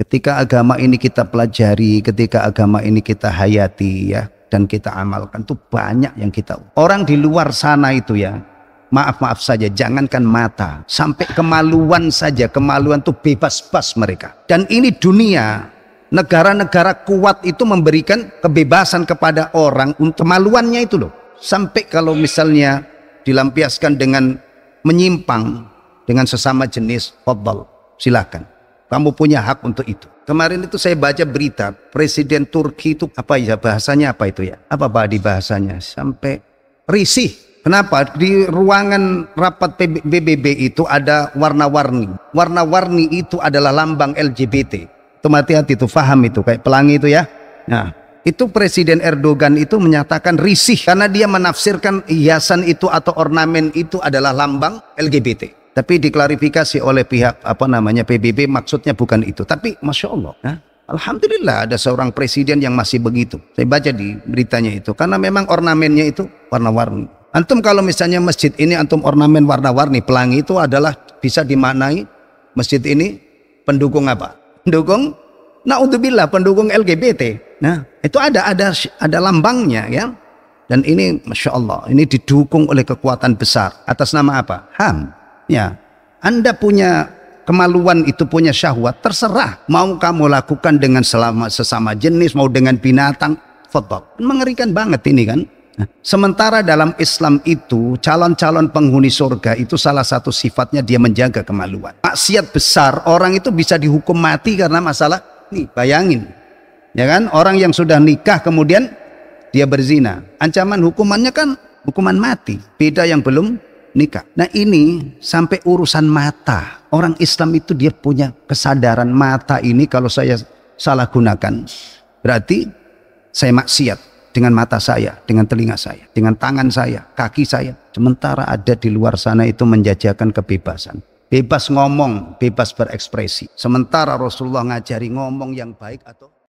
Ketika agama ini kita pelajari, ketika agama ini kita hayati ya dan kita amalkan tuh banyak yang kita orang di luar sana itu ya maaf maaf saja jangankan mata sampai kemaluan saja kemaluan tuh bebas bas mereka dan ini dunia negara-negara kuat itu memberikan kebebasan kepada orang untuk kemaluannya itu loh sampai kalau misalnya dilampiaskan dengan menyimpang dengan sesama jenis fadbal silahkan kamu punya hak untuk itu. Kemarin itu saya baca berita Presiden Turki itu apa ya bahasanya apa itu ya? Apa Pak di bahasanya? Sampai risih. Kenapa? Di ruangan rapat PBB itu ada warna-warni. Warna-warni itu adalah lambang LGBT. Itu hati itu, faham itu. Kayak pelangi itu ya. Nah, itu Presiden Erdogan itu menyatakan risih karena dia menafsirkan hiasan itu atau ornamen itu adalah lambang LGBT. Tapi diklarifikasi oleh pihak apa namanya PBB maksudnya bukan itu. Tapi masya Allah, ya, Alhamdulillah ada seorang presiden yang masih begitu. Saya baca di beritanya itu karena memang ornamennya itu warna-warni. Antum kalau misalnya masjid ini antum ornamen warna-warni pelangi itu adalah bisa dimaknai masjid ini pendukung apa? Pendukung Nah untuk naudzubillah pendukung LGBT. Nah, itu ada ada ada lambangnya ya. Dan ini masya Allah ini didukung oleh kekuatan besar atas nama apa? HAM. Ya, Anda punya kemaluan itu punya syahwat, terserah mau kamu lakukan dengan selama sesama jenis, mau dengan binatang, fotok. Mengerikan banget ini kan. Nah, sementara dalam Islam itu calon-calon penghuni surga itu salah satu sifatnya dia menjaga kemaluan. Maksiat besar orang itu bisa dihukum mati karena masalah nih bayangin. Ya kan orang yang sudah nikah kemudian dia berzina. Ancaman hukumannya kan hukuman mati. Beda yang belum nikah. Nah ini sampai urusan mata. Orang Islam itu dia punya kesadaran mata ini kalau saya salah gunakan. Berarti saya maksiat dengan mata saya, dengan telinga saya, dengan tangan saya, kaki saya. Sementara ada di luar sana itu menjajakan kebebasan. Bebas ngomong, bebas berekspresi. Sementara Rasulullah ngajari ngomong yang baik atau